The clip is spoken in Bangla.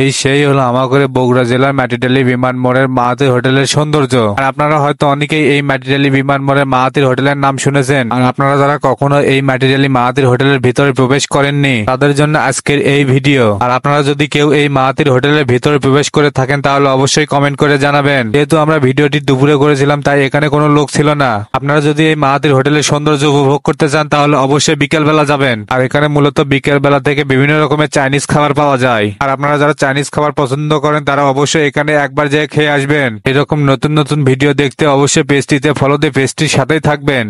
এই সেই হলো করে বগুড়া জেলার ম্যাটিডালি বিমান মোড়ের মাহাতির হোটেলের সৌন্দর্য আর আপনারা হয়তো অনেকেই এই ম্যাটিডালি বিমান মোড়ের মাহাতির হোটেলের নাম শুনেছেন আর আপনারা যারা কখনো এই ম্যাটিডালি মাহাতির হোটেলের ভিতরে প্রবেশ করেননি তাদের জন্য আজকের এই ভিডিও আর আপনারা যদি কেউ এই মাহাতির হোটেলের ভিতরে প্রবেশ করে থাকেন তাহলে অবশ্যই কমেন্ট করে জানাবেন যেহেতু আমরা ভিডিওটি দুপুরে করেছিলাম তাই এখানে কোনো লোক ছিল না আপনারা যদি এই মাহাতির হোটেলের সৌন্দর্য উপভোগ করতে চান তাহলে অবশ্যই বিকেলবেলা যাবেন আর এখানে মূলত বিকেলবেলা থেকে বিভিন্ন রকমের চাইনিজ খাবার পাওয়া যায় আর আপনারা যারা চাইনিজ খাবার পছন্দ করেন তারা অবশ্যই এখানে একবার যেয়ে খেয়ে আসবেন এরকম নতুন নতুন ভিডিও দেখতে অবশ্যই পেজটিতে ফলো দিয়ে পেজটির সাথেই থাকবেন